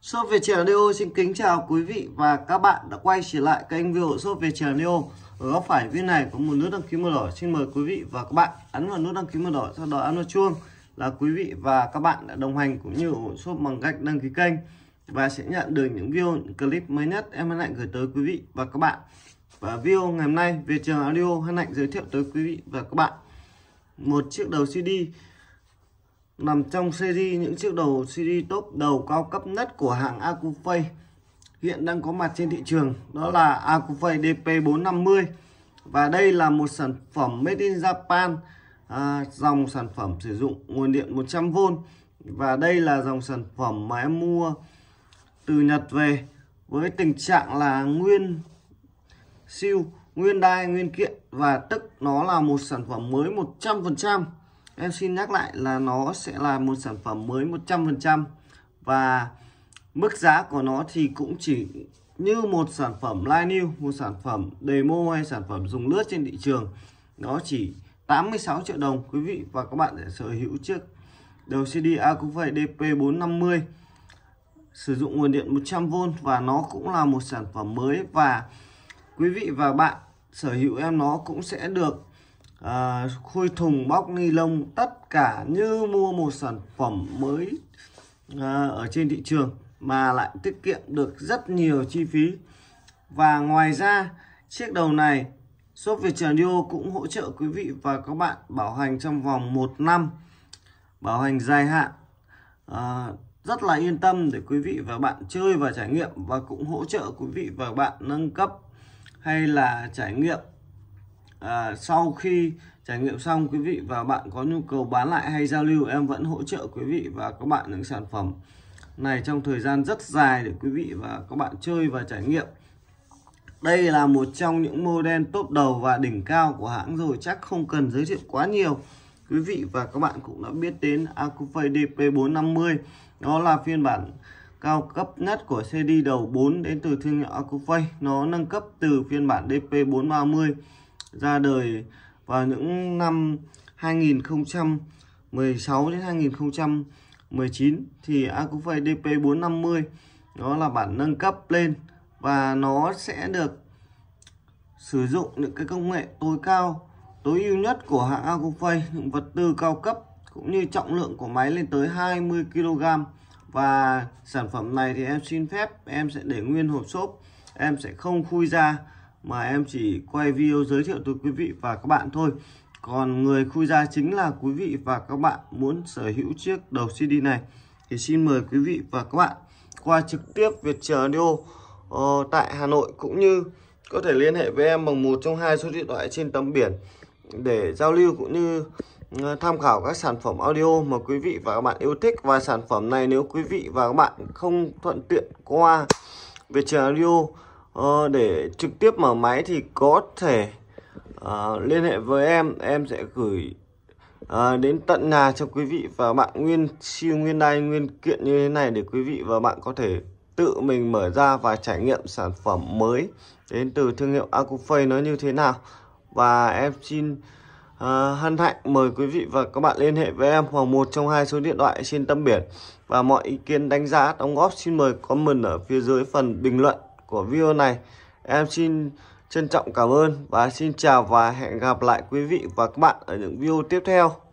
Shop về chèo Neo xin kính chào quý vị và các bạn đã quay trở lại kênh video Shop về chèo Neo. Ở góc phải bên này có một nút đăng ký màu đỏ. Xin mời quý vị và các bạn ấn vào nút đăng ký màu đỏ sau đó ấn vào chuông là quý vị và các bạn đã đồng hành cũng như ủng hộ Shop bằng cách đăng ký kênh và sẽ nhận được những video những clip mới nhất em hân hạnh gửi tới quý vị và các bạn. Và video ngày hôm nay về trường audio hân hạnh giới thiệu tới quý vị và các bạn một chiếc đầu CD nằm trong series những chiếc đầu series top đầu cao cấp nhất của hãng Acufay hiện đang có mặt trên thị trường đó là Acufay DP450 và đây là một sản phẩm made in Japan à, dòng sản phẩm sử dụng nguồn điện 100V và đây là dòng sản phẩm mà em mua từ Nhật về với tình trạng là nguyên siêu nguyên đai nguyên kiện và tức nó là một sản phẩm mới 100% em xin nhắc lại là nó sẽ là một sản phẩm mới 100% và mức giá của nó thì cũng chỉ như một sản phẩm line new một sản phẩm demo hay sản phẩm dùng lướt trên thị trường nó chỉ 86 triệu đồng quý vị và các bạn để sở hữu chiếc đầu CD Acuvay DP450 sử dụng nguồn điện 100V và nó cũng là một sản phẩm mới và quý vị và bạn sở hữu em nó cũng sẽ được à, khui thùng bóc ni lông tất cả như mua một sản phẩm mới à, ở trên thị trường mà lại tiết kiệm được rất nhiều chi phí và ngoài ra chiếc đầu này shop việt Viettradio cũng hỗ trợ quý vị và các bạn bảo hành trong vòng 1 năm bảo hành dài hạn à, rất là yên tâm để quý vị và bạn chơi và trải nghiệm và cũng hỗ trợ quý vị và bạn nâng cấp hay là trải nghiệm à, sau khi trải nghiệm xong quý vị và bạn có nhu cầu bán lại hay giao lưu em vẫn hỗ trợ quý vị và các bạn những sản phẩm này trong thời gian rất dài để quý vị và các bạn chơi và trải nghiệm đây là một trong những model top đầu và đỉnh cao của hãng rồi chắc không cần giới thiệu quá nhiều quý vị và các bạn cũng đã biết đến Acufay DP450 nó là phiên bản cao cấp nhất của CD đầu 4 đến từ thương hiệu Acufay nó nâng cấp từ phiên bản DP430 ra đời vào những năm 2016 đến 2019 thì Acufay DP450 nó là bản nâng cấp lên và nó sẽ được sử dụng những cái công nghệ tối cao tối ưu nhất của hãng Acufay những vật tư cao cấp cũng như trọng lượng của máy lên tới 20 kg và sản phẩm này thì em xin phép em sẽ để nguyên hộp xốp em sẽ không khui ra mà em chỉ quay video giới thiệu tới quý vị và các bạn thôi còn người khui ra chính là quý vị và các bạn muốn sở hữu chiếc đầu CD này thì xin mời quý vị và các bạn qua trực tiếp Việt Chờ Audio uh, ờ, tại Hà Nội cũng như có thể liên hệ với em bằng một trong hai số điện thoại trên tấm biển để giao lưu cũng như ờ, tham khảo các sản phẩm audio mà quý vị và các bạn yêu thích và sản phẩm này nếu quý vị và các bạn không thuận tiện qua Việt Chờ Audio uh, để trực tiếp mở máy thì có thể uh, liên hệ với em em sẽ gửi à, đến tận nhà cho quý vị và bạn nguyên siêu nguyên đai nguyên kiện như thế này để quý vị và bạn có thể tự mình mở ra và trải nghiệm sản phẩm mới đến từ thương hiệu Acufay nó như thế nào và em xin uh, hân hạnh mời quý vị và các bạn liên hệ với em hoặc một trong hai số điện thoại trên tâm biển và mọi ý kiến đánh giá đóng góp xin mời comment ở phía dưới phần bình luận của video này em xin trân trọng cảm ơn và xin chào và hẹn gặp lại quý vị và các bạn ở những video tiếp theo